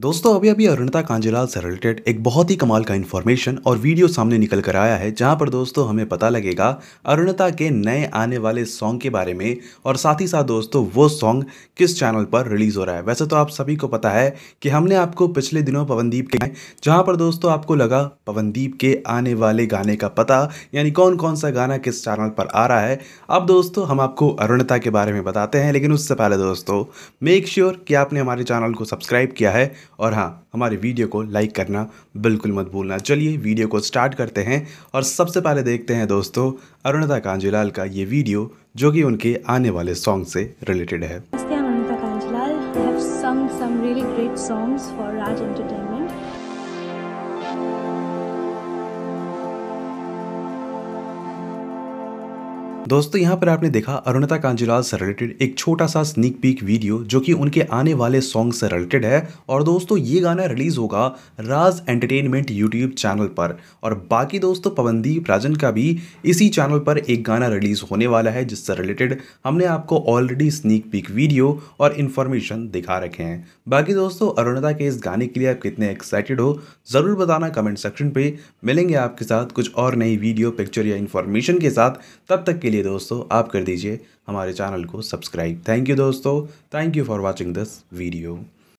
दोस्तों अभी अभी अरुणता कांजीलाल से रिलेटेड एक बहुत ही कमाल का इन्फॉर्मेशन और वीडियो सामने निकल कर आया है जहां पर दोस्तों हमें पता लगेगा अरुणता के नए आने वाले सॉन्ग के बारे में और साथ ही साथ दोस्तों वो सॉन्ग किस चैनल पर रिलीज़ हो रहा है वैसे तो आप सभी को पता है कि हमने आपको पिछले दिनों पवनदीप के जहाँ पर दोस्तों आपको लगा पवनदीप के आने वाले गाने का पता यानी कौन कौन सा गाना किस चैनल पर आ रहा है अब दोस्तों हम आपको अरुणता के बारे में बताते हैं लेकिन उससे पहले दोस्तों मेक श्योर कि आपने हमारे चैनल को सब्सक्राइब किया है और हाँ हमारे वीडियो को लाइक करना बिल्कुल मत भूलना चलिए वीडियो को स्टार्ट करते हैं और सबसे पहले देखते हैं दोस्तों अरुणता कांजीलाल का ये वीडियो जो कि उनके आने वाले सॉन्ग से रिलेटेड है दोस्तों यहाँ पर आपने देखा अरुणता कांजीलाल से रिलेटेड एक छोटा सा स्नीक पीक वीडियो जो कि उनके आने वाले सॉन्ग से रिलेटेड है और दोस्तों ये गाना रिलीज होगा राज एंटरटेनमेंट यूट्यूब चैनल पर और बाकी दोस्तों पवनदीप राजन का भी इसी चैनल पर एक गाना रिलीज होने वाला है जिससे रिलेटेड हमने आपको ऑलरेडी स्नीक पीक वीडियो और इन्फॉर्मेशन दिखा रखे हैं बाकी दोस्तों अरुणता के इस गाने के लिए आप कितने एक्साइटेड हो ज़रूर बताना कमेंट सेक्शन पर मिलेंगे आपके साथ कुछ और नई वीडियो पिक्चर या इन्फॉर्मेशन के साथ तब तक के लिए लिए दोस्तों आप कर दीजिए हमारे चैनल को सब्सक्राइब थैंक यू दोस्तों thank you for watching this video